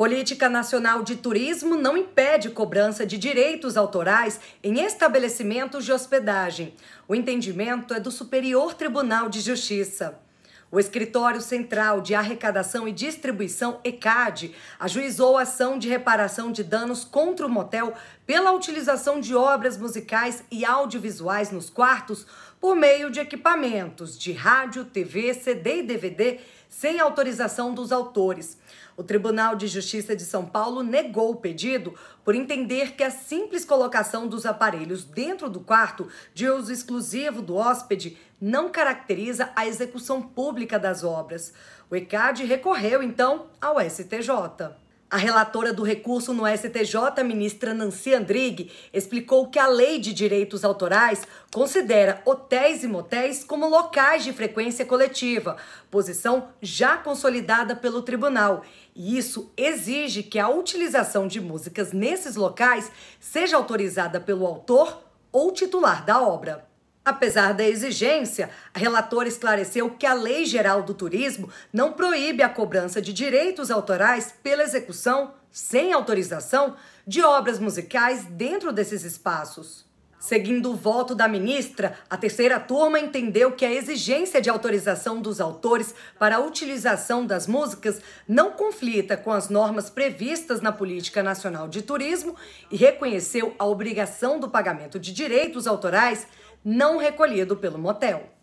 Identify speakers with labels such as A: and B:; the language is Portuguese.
A: Política Nacional de Turismo não impede cobrança de direitos autorais em estabelecimentos de hospedagem. O entendimento é do Superior Tribunal de Justiça. O Escritório Central de Arrecadação e Distribuição, ECAD, ajuizou a ação de reparação de danos contra o motel pela utilização de obras musicais e audiovisuais nos quartos por meio de equipamentos de rádio, TV, CD e DVD sem autorização dos autores. O Tribunal de Justiça de São Paulo negou o pedido por entender que a simples colocação dos aparelhos dentro do quarto de uso exclusivo do hóspede não caracteriza a execução pública das obras. O ECAD recorreu então ao STJ. A relatora do recurso no STJ, ministra Nancy Andrighi, explicou que a Lei de Direitos Autorais considera hotéis e motéis como locais de frequência coletiva, posição já consolidada pelo tribunal, e isso exige que a utilização de músicas nesses locais seja autorizada pelo autor ou titular da obra. Apesar da exigência, a relatora esclareceu que a Lei Geral do Turismo não proíbe a cobrança de direitos autorais pela execução, sem autorização, de obras musicais dentro desses espaços. Seguindo o voto da ministra, a terceira turma entendeu que a exigência de autorização dos autores para a utilização das músicas não conflita com as normas previstas na Política Nacional de Turismo e reconheceu a obrigação do pagamento de direitos autorais não recolhido pelo motel.